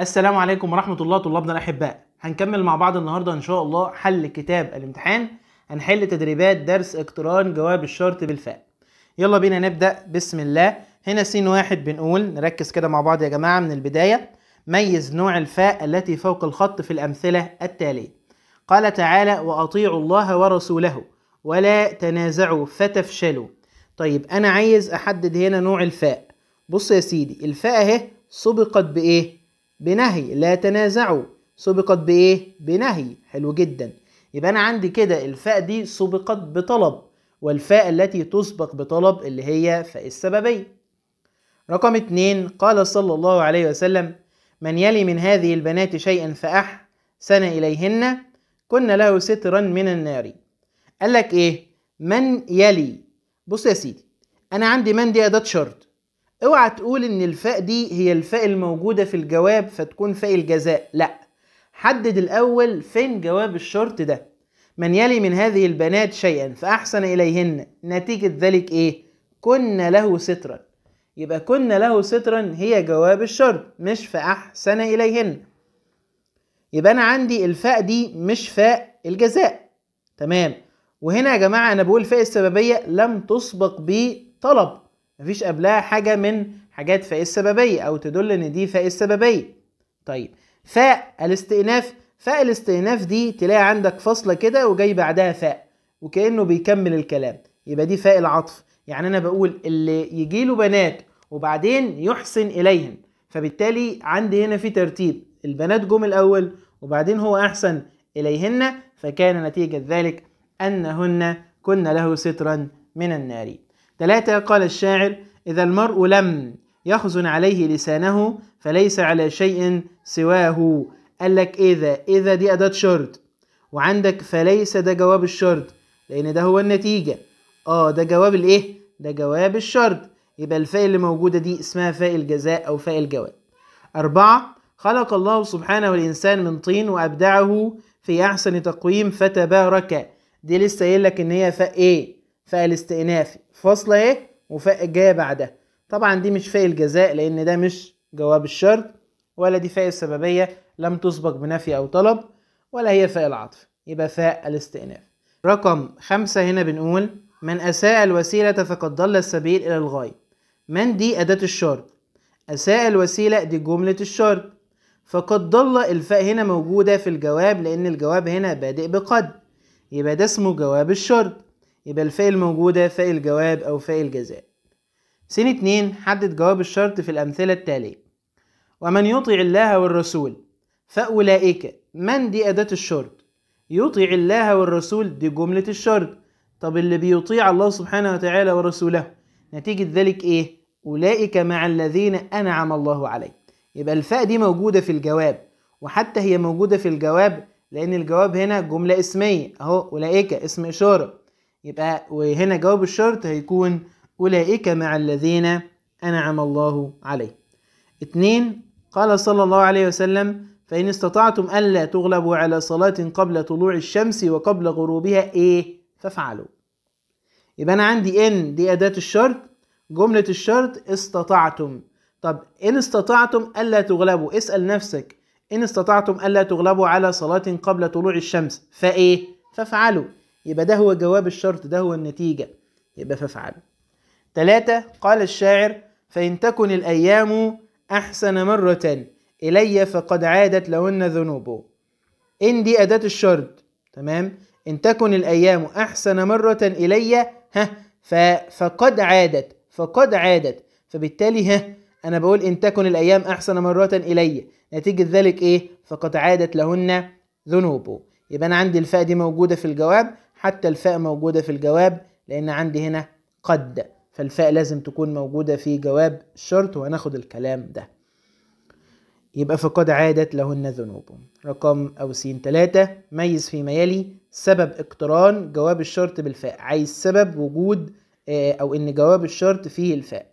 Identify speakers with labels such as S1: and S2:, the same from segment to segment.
S1: السلام عليكم ورحمة الله طلابنا الأحباء هنكمل مع بعض النهاردة إن شاء الله حل كتاب الامتحان هنحل تدريبات درس اقتران جواب الشرط بالفاء يلا بينا نبدأ بسم الله هنا سين واحد بنقول نركز كده مع بعض يا جماعة من البداية ميز نوع الفاء التي فوق الخط في الأمثلة التالية قال تعالى وأطيعوا الله ورسوله ولا تنازعوا فتفشلوا طيب أنا عايز أحدد هنا نوع الفاء بص يا سيدي الفاء أهي سبقت بإيه بنهي لا تنازعوا سبقت بإيه؟ بنهي حلو جدا يبقى أنا عندي كده الفاء دي سبقت بطلب والفاء التي تسبق بطلب اللي هي فاء السببية رقم اتنين قال صلى الله عليه وسلم من يلي من هذه البنات شيئا فأح سنة إليهن كن له سترا من النار قال لك إيه من يلي بص يا سيدي أنا عندي من دي أداة شرط اوعى تقول ان الفاء دي هي الفاء الموجودة في الجواب فتكون فاء الجزاء لا حدد الأول فين جواب الشرط ده من يلي من هذه البنات شيئا فأحسن إليهن نتيجة ذلك إيه؟ كنا له سترا يبقى كنا له سترا هي جواب الشرط مش فأحسن إليهن يبقى أنا عندي الفاء دي مش فاء الجزاء تمام وهنا يا جماعة أنا بقول فاء السببية لم تسبق بطلب مفيش قبلها حاجة من حاجات فاء السببية أو تدل إن دي فاء السببية طيب فاء الاستئناف فاء الاستئناف دي تلاقي عندك فصلة كده وجاي بعدها فاء وكأنه بيكمل الكلام يبقى دي فاء العطف يعني أنا بقول اللي يجيله بنات وبعدين يحسن إليهن فبالتالي عندي هنا في ترتيب البنات جم الأول وبعدين هو أحسن إليهن فكان نتيجة ذلك أنهن كن له سترا من النار ثلاثة قال الشاعر إذا المرء لم يخزن عليه لسانه فليس على شيء سواه قال لك إذا إذا دي أداة شرط وعندك فليس ده جواب الشرط لأن ده هو النتيجة آه ده جواب الإيه؟ ده جواب الشرط يبقى الفاء اللي موجودة دي اسمها فاء الجزاء أو فاء الجواب أربعة خلق الله سبحانه الإنسان من طين وأبدعه في أحسن تقويم فتبارك دي لسه قايل لك إن هي فاء إيه؟ فاء الاستئنافي فاصلة إيه؟ اهي وفاء جاية بعدها طبعا دي مش فاء الجزاء لأن ده مش جواب الشرط ولا دي فاء السببية لم تسبق بنفي أو طلب ولا هي فاء العطف يبقى فاء الاستئناف رقم خمسة هنا بنقول من أساء الوسيلة فقد ضل السبيل إلى الغاية من دي أداة الشرط أساء الوسيلة دي جملة الشرط فقد ضل الفاء هنا موجودة في الجواب لأن الجواب هنا بادئ بقد يبقى ده اسمه جواب الشرط يبقى الفاء الموجودة فاء الجواب أو فاء الجزاء سين اتنين حدد جواب الشرط في الأمثلة التالية ومن يطع الله والرسول فأولئك من دي أداة الشرط يطيع الله والرسول دي جملة الشرط طب اللي بيطيع الله سبحانه وتعالى ورسوله نتيجة ذلك إيه؟ أولئك مع الذين أنعم الله عليه يبقى الفاء دي موجودة في الجواب وحتى هي موجودة في الجواب لأن الجواب هنا جملة اسمية أهو أولئك اسم إشارة يبقى وهنا جواب الشرط هيكون أولئك مع الذين أنعم الله عليه اتنين قال صلى الله عليه وسلم فإن استطعتم ألا تغلبوا على صلاة قبل طلوع الشمس وقبل غروبها إيه فافعلوا يبقى أنا عندي إن دي أداة الشرط جملة الشرط استطعتم طب إن استطعتم ألا تغلبوا اسأل نفسك إن استطعتم ألا تغلبوا على صلاة قبل طلوع الشمس فإيه فافعلوا يبقى ده هو جواب الشرط ده هو النتيجة يبقى ففعل ثلاثة قال الشاعر فإن تكن الأيام أحسن مرة إلي فقد عادت لهن ذنوبه إن دي أداة الشرط تمام إن تكن الأيام أحسن مرة إلي ها فقد عادت فقد عادت فبالتالي ها أنا بقول إن تكن الأيام أحسن مرة إلي نتيجة ذلك إيه فقد عادت لهن ذنوبه يبقى أنا عندي الفاء دي موجودة في الجواب حتى الفاء موجودة في الجواب لأن عندي هنا قد فالفاء لازم تكون موجودة في جواب الشرط وهناخد الكلام ده يبقى فقد عادت لهن ذنوبهم رقم أو سين تلاتة ميز فيما يلي سبب اقتران جواب الشرط بالفاء عايز سبب وجود آه، أو إن جواب الشرط فيه الفاء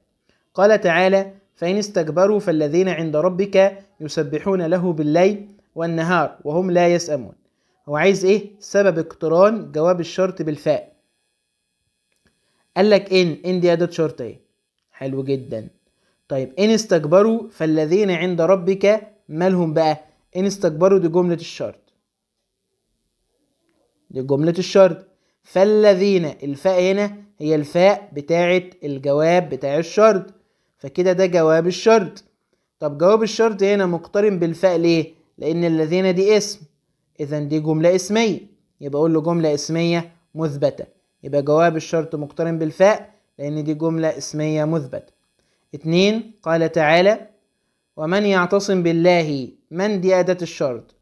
S1: قال تعالى فإن استكبروا فالذين عند ربك يسبحون له بالليل والنهار وهم لا يسأمون هو عايز ايه سبب اقتران جواب الشرط بالفاء قال لك ان ان دي اداه شرط ايه حلو جدا طيب ان استكبروا فالذين عند ربك مالهم بقى ان استكبروا دي جمله الشرط دي جمله الشرط فالذين الفاء هنا هي الفاء بتاعه الجواب بتاع الشرط فكده ده جواب الشرط طب جواب الشرط هنا مقترن بالفاء ليه لان الذين دي اسم إذا دي جملة اسمية يبقى أقول له جملة اسمية مثبتة يبقى جواب الشرط مقترن بالفاء لأن دي جملة اسمية مثبتة اتنين قال تعالى ومن يعتصم بالله من دي أداة الشرط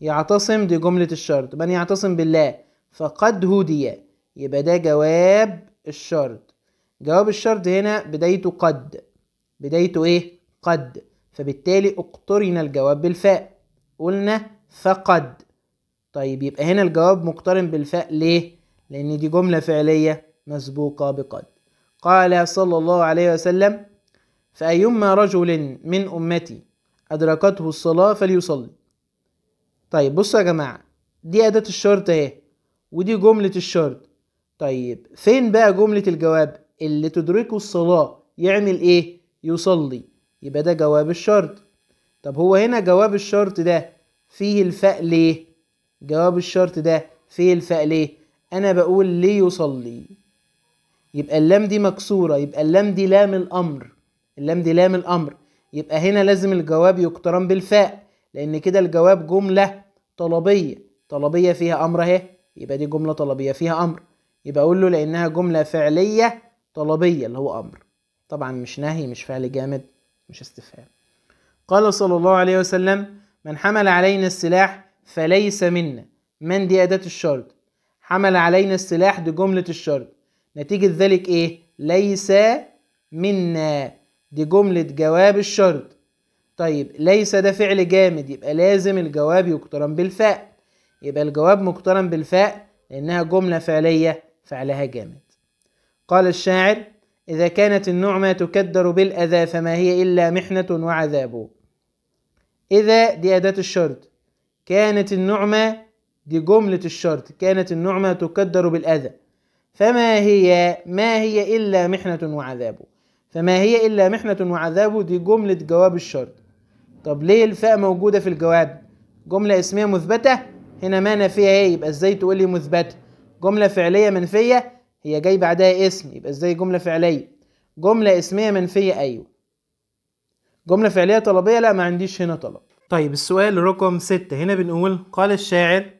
S1: يعتصم دي جملة الشرط من يعتصم بالله فقد هدي يبقى ده جواب الشرط جواب الشرط هنا بدايته قد بدايته ايه قد فبالتالي اقترن الجواب بالفاء قلنا فقد طيب يبقى هنا الجواب مقترن بالفاء ليه لان دي جمله فعليه مسبوقه بقد قال صلى الله عليه وسلم فأيما رجل من أمتي أدركته الصلاة فليصلي طيب بصوا يا جماعة دي أداة الشرط أهي ودي جملة الشرط طيب فين بقى جملة الجواب اللي تدركه الصلاة يعمل إيه يصلي يبقى ده جواب الشرط طب هو هنا جواب الشرط ده فيه الفاء ليه جواب الشرط ده في الفاء ليه انا بقول ليه يصلي يبقى اللام دي مكسوره يبقى اللام دي لام الامر اللام دي لام الامر يبقى هنا لازم الجواب يقترن بالفاء لان كده الجواب جمله طلبيه طلبيه فيها امر اهي يبقى دي جمله طلبيه فيها امر يبقى اقول له لانها جمله فعليه طلبيه اللي هو امر طبعا مش نهي مش فعل جامد مش استفهام قال صلى الله عليه وسلم من حمل علينا السلاح فليس منا من دي أداة الشرط حمل علينا السلاح دي جملة الشرط نتيجة ذلك إيه؟ ليس منا دي جملة جواب الشرط طيب ليس ده فعل جامد يبقى لازم الجواب يقترن بالفاء يبقى الجواب مقترن بالفاء لأنها جملة فعلية فعلها جامد قال الشاعر إذا كانت النعمة تكدر بالأذى فما هي إلا محنة وعذاب إذا دي أداة الشرط كانت النعمة دي جملة الشرط كانت النعمة تقدر بالأذى فما هي ما هي إلا محنة وعذابه فما هي إلا محنة وعذابه دي جملة جواب الشرط طب ليه الفاء موجودة في الجواب جملة اسمية مثبتة هنا ما نفيها هي إيه؟ يبقى ازاي تقول لي مثبتة جملة فعلية منفية هي جاي بعدها اسم يبقى ازاي جملة فعلية جملة اسمية منفية أيوه جملة فعلية طلبية لا ما عنديش هنا طلب طيب السؤال رقم ستة هنا بنقول قال الشاعر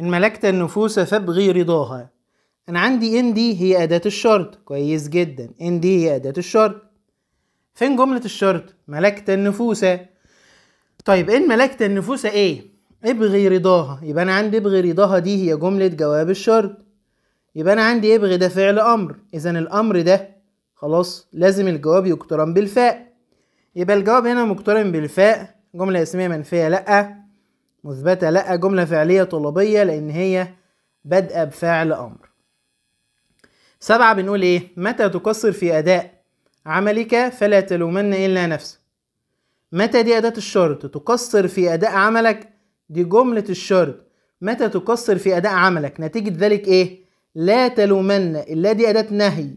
S1: إن ملكت النفوس فابغي رضاها أنا عندي إن دي هي أداة الشرط كويس جدا إن دي هي أداة الشرط فين جملة الشرط ملكت النفوس طيب إن ملكت النفوس إيه ابغي رضاها يبقى أنا عندي ابغي رضاها دي هي جملة جواب الشرط يبقى أنا عندي ابغي ده فعل أمر إذا الأمر ده خلاص لازم الجواب يقترن بالفاء يبقى الجواب هنا مقترن بالفاء جملة اسمية منفية لأ مثبتة لأ جملة فعلية طلبية لأن هي بادئة بفعل أمر سبعة بنقول إيه متى تقصر في أداء عملك فلا تلومن إلا نفسك متى دي أداة الشرط تقصر في أداء عملك دي جملة الشرط متى تقصر في أداء عملك نتيجة ذلك إيه لا تلومن إلا دي أداة نهي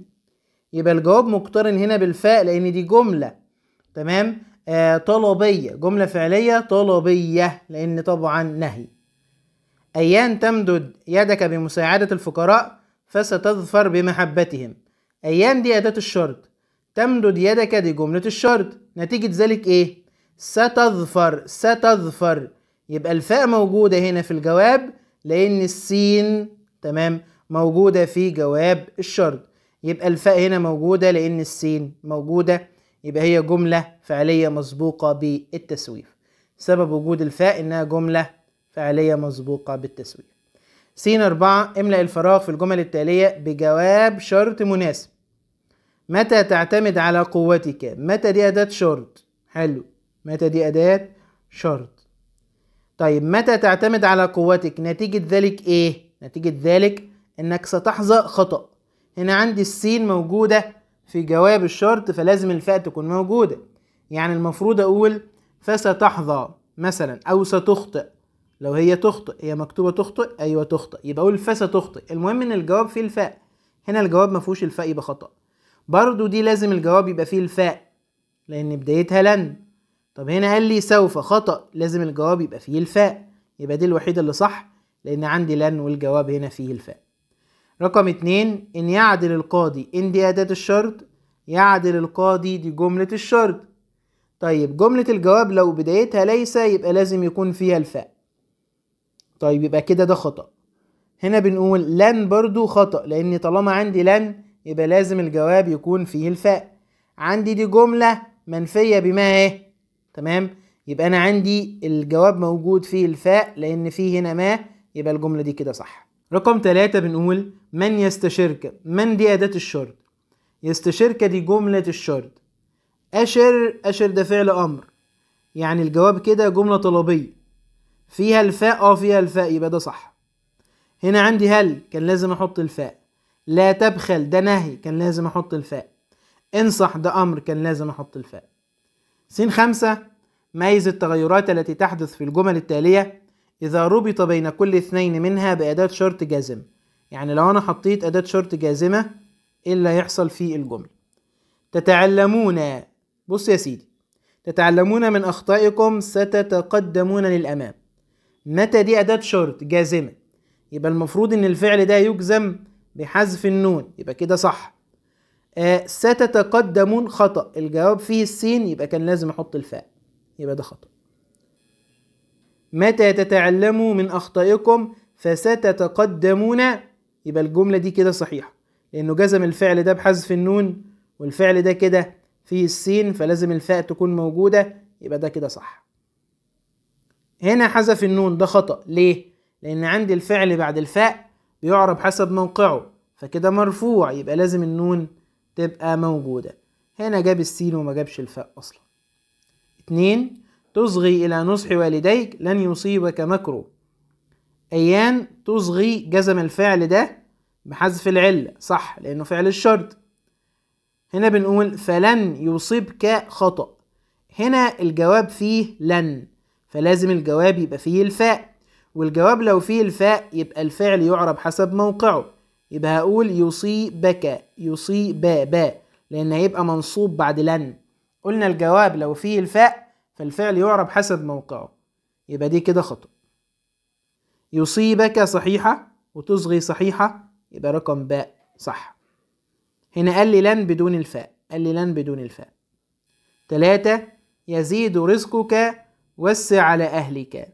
S1: يبقى الجواب مقترن هنا بالفاء لأن دي جملة تمام آه، طلبية جملة فعلية طلبية لأن طبعا نهي أيان تمدد يدك بمساعدة الفقراء فستظفر بمحبتهم أيان دي أداة الشرط تمدد يدك دي جملة الشرط نتيجة ذلك إيه؟ ستظفر ستظفر يبقى الفاء موجودة هنا في الجواب لأن السين تمام موجودة في جواب الشرط يبقى الفاء هنا موجودة لأن السين موجودة يبقى هي جملة فعلية مسبوقة بالتسويف سبب وجود الفاء إنها جملة فعلية مسبوقة بالتسويف سين أربعة املأ الفراغ في الجمل التالية بجواب شرط مناسب متى تعتمد على قوتك متى دي أداة شرط حلو متى دي أداة شرط طيب متى تعتمد على قوتك نتيجة ذلك إيه نتيجة ذلك إنك ستحظى خطأ هنا عندي السين موجودة في جواب الشرط فلازم الفاء تكون موجودة يعني المفروض أقول فستحظى مثلا أو ستخطئ لو هي تخطئ هي مكتوبة تخطئ أيوة تخطئ يبقى أقول فستخطئ المهم إن الجواب فيه الفاء هنا الجواب ما فيهوش الفاء يبقى خطأ برضو دي لازم الجواب يبقى فيه الفاء لأن بدايتها لن طب هنا قال لي سوف خطأ لازم الجواب يبقى فيه الفاء يبقى دي الوحيدة اللي صح لأن عندي لن والجواب هنا فيه الفاء رقم اتنين إن يعدل القاضي إن دي أداة الشرط يعدل القاضي دي جملة الشرط طيب جملة الجواب لو بدايتها ليس يبقى لازم يكون فيها الفاء طيب يبقى كده ده خطأ هنا بنقول لن برضو خطأ لأن طالما عندي لن يبقى لازم الجواب يكون فيه الفاء عندي دي جملة منفية بما إيه تمام يبقى أنا عندي الجواب موجود فيه الفاء لأن فيه هنا ما يبقى الجملة دي كده صح رقم ثلاثة بنقول من يستشرك من دي أداة الشرط يستشرك دي جملة الشرط أشر أشر ده فعل أمر يعني الجواب كده جملة طلبية فيها الفاء اه فيها الفاء يبقى ده صح هنا عندي هل كان لازم أحط الفاء لا تبخل ده نهي كان لازم أحط الفاء انصح ده أمر كان لازم أحط الفاء سين خمسة ميز التغيرات التي تحدث في الجمل التالية إذا ربط بين كل اثنين منها بأداة شرط جزم يعني لو أنا حطيت أداة شرط جازمة إيه اللي هيحصل في الجملة تتعلمون بص يا سيدي تتعلمون من أخطائكم ستتقدمون للأمام متى دي أداة شرط جازمة يبقى المفروض إن الفعل ده يجزم بحذف النون يبقى كده صح آه ستتقدمون خطأ الجواب فيه السين يبقى كان لازم أحط الفاء يبقى ده خطأ متى تتعلموا من أخطائكم فستتقدمون يبقى الجملة دي كده صحيحة لأنه جزم الفعل ده بحذف النون والفعل ده كده فيه السين فلازم الفاء تكون موجودة يبقى ده كده صح هنا حذف النون ده خطأ ليه؟ لأن عندي الفعل بعد الفاء بيعرب حسب موقعه فكده مرفوع يبقى لازم النون تبقى موجودة هنا جاب السين وما جابش الفاء أصلا اتنين تصغي إلى نصح والديك لن يصيبك مكره أيان تصغي جزم الفعل ده بحذف العلة صح لأنه فعل الشرط هنا بنقول فلن يصيبك خطأ هنا الجواب فيه لن فلازم الجواب يبقى فيه الفاء والجواب لو فيه الفاء يبقى الفعل يعرب حسب موقعه يبقى هقول يصيبك يصيب يصيبابا لأن هيبقى منصوب بعد لن قلنا الجواب لو فيه الفاء فالفعل يعرب حسب موقعه يبقى دي كده خطأ يصيبك صحيحة وتصغي صحيحة يبقى رقم باء صح هنا قال لي لن بدون الفاء قال لي لن بدون الفاء تلاتة يزيد رزقك وسع على أهلك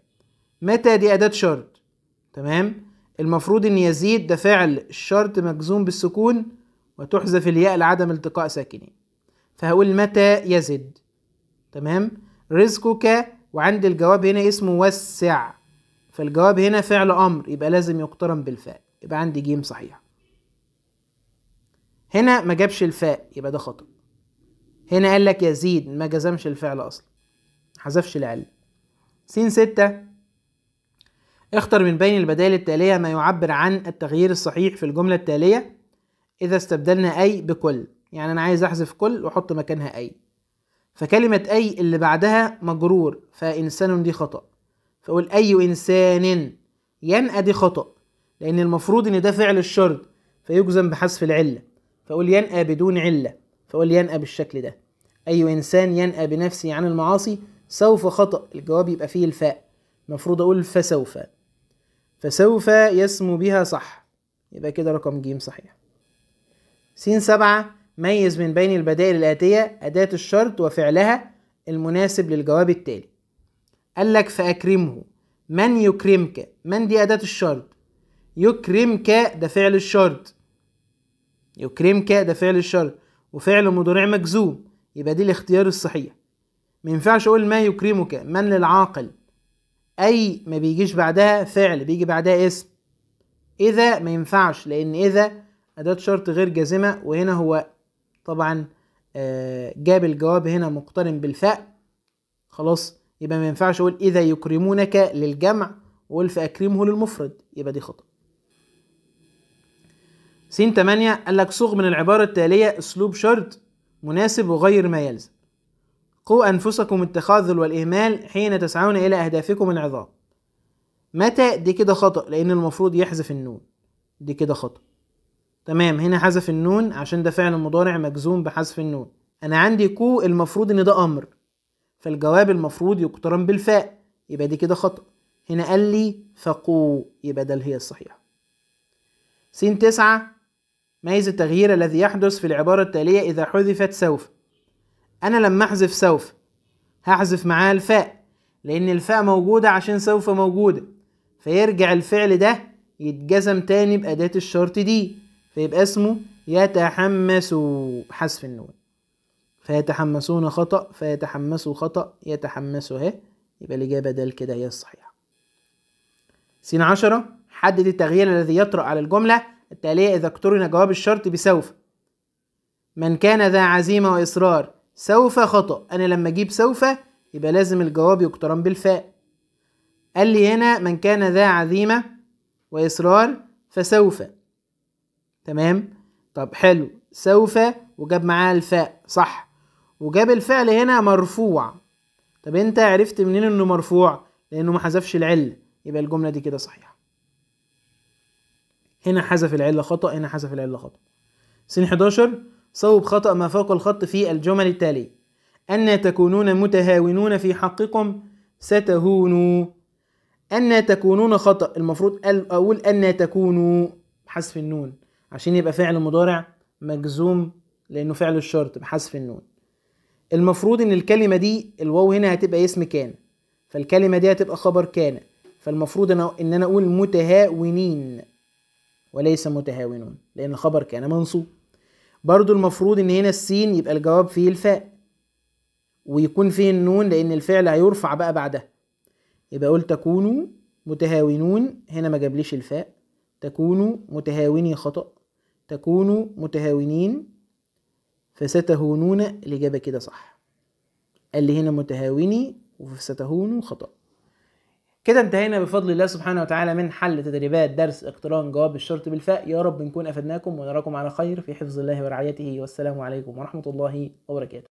S1: متى دي أداة شرط تمام المفروض إن يزيد ده فعل الشرط مجزوم بالسكون وتحذف الياء لعدم التقاء ساكنين فهقول متى يزد تمام رزقك وعند الجواب هنا اسمه وسع فالجواب هنا فعل امر يبقى لازم يقترن بالفاء يبقى عندي جيم صحيح هنا ما جابش الفاء يبقى ده خطأ هنا قال لك يزيد ما جزمش الفعل اصلا حذفش العل سين ستة اختر من بين البدائل التالية ما يعبر عن التغيير الصحيح في الجملة التالية إذا استبدلنا أي بكل يعني أنا عايز أحذف كل وأحط مكانها أي فكلمة أي اللي بعدها مجرور فإنسان دي خطأ فأقول أي إنسان ينأى دي خطأ لأن المفروض إن ده فعل الشرط فيجزم بحذف العلة فأقول ينأى بدون علة فأقول ينأى بالشكل ده أي إنسان ينأى بنفسه عن المعاصي سوف خطأ الجواب يبقى فيه الفاء المفروض أقول فسوف فسوف يسمو بها صح يبقى كده رقم ج صحيح سين سبعة ميز من بين البدائل الآتية أداة الشرط وفعلها المناسب للجواب التالي قال لك فأكرمه من يكرمك من دي أداة الشرط يكرمك ده فعل الشرط يكرمك ده فعل الشرط وفعل مضارع مجزوم يبقى دي الاختيار الصحيح ما ينفعش اقول ما يكرمك من للعاقل اي ما بيجيش بعدها فعل بيجي بعدها اسم اذا ما ينفعش لان اذا اداه شرط غير جازمه وهنا هو طبعا آه، جاب الجواب هنا مقترن بالفاء خلاص يبقى ما ينفعش اقول اذا يكرمونك للجمع واقول فاكرمه للمفرد يبقى دي خطأ س 8 قال لك صوغ من العبارة التالية اسلوب شرط مناسب وغير ما يلزم قوا انفسكم التخاذل والاهمال حين تسعون الى اهدافكم العظام متى دي كده خطأ لان المفروض يحذف النون دي كده خطأ تمام هنا حذف النون عشان ده فعل مضارع مجزوم بحذف النون انا عندي كو المفروض ان ده امر فالجواب المفروض يقترن بالفاء يبقى دي كده خطأ هنا قال لي فقو يبقى ده اللي هي الصحيحة س تسعة ميز التغيير الذي يحدث في العبارة التالية إذا حذفت سوف أنا لما أحذف سوف هحذف معاها الفاء لأن الفاء موجودة عشان سوف موجودة فيرجع الفعل ده يتجزم تاني بأداة الشرط دي فيبقى اسمه يتحمس حذف النون فيتحمسون خطأ فيتحمسوا خطأ يتحمسوا اهي يبقى الإجابة د كده هي الصحيحة سين عشرة حدد التغيير الذي يطرأ على الجملة التالية إذا اقترن جواب الشرط بسوف من كان ذا عزيمة وإصرار سوف خطأ أنا لما أجيب سوف يبقى لازم الجواب يقترن بالفاء قال لي هنا من كان ذا عزيمة وإصرار فسوف تمام طب حلو سوف وجاب معاه الفاء صح وجاب الفعل هنا مرفوع طب انت عرفت منين انه مرفوع لانه ما حذفش العله يبقى الجمله دي كده صحيحه هنا حذف العله خطا هنا حذف العله خطا سين 11 صوب خطا ما فوق الخط في الجمل التاليه ان تكونون متهاونون في حقكم ستهونوا ان تكونون خطا المفروض اقول ان تكونوا حذف النون عشان يبقى فعل مضارع مجزوم لانه فعل الشرط بحذف النون المفروض ان الكلمه دي الواو هنا هتبقى اسم كان فالكلمه دي هتبقى خبر كان فالمفروض انا ان انا اقول متهاونين وليس متهاونون لان الخبر كان منصوب برضو المفروض ان هنا السين يبقى الجواب فيه الفاء ويكون فيه النون لان الفعل هيرفع بقى بعدها يبقى اقول تكونوا متهاونون هنا ما جابليش الفاء تكونوا متهاوني خطأ تكونوا متهاونين فستهونون الإجابة كده صح قال لي هنا متهاوني وستهونوا خطأ كده انتهينا بفضل الله سبحانه وتعالى من حل تدريبات درس اقتران جواب الشرط بالفاء يا رب نكون أفدناكم ونراكم على خير في حفظ الله ورعايته والسلام عليكم ورحمة الله وبركاته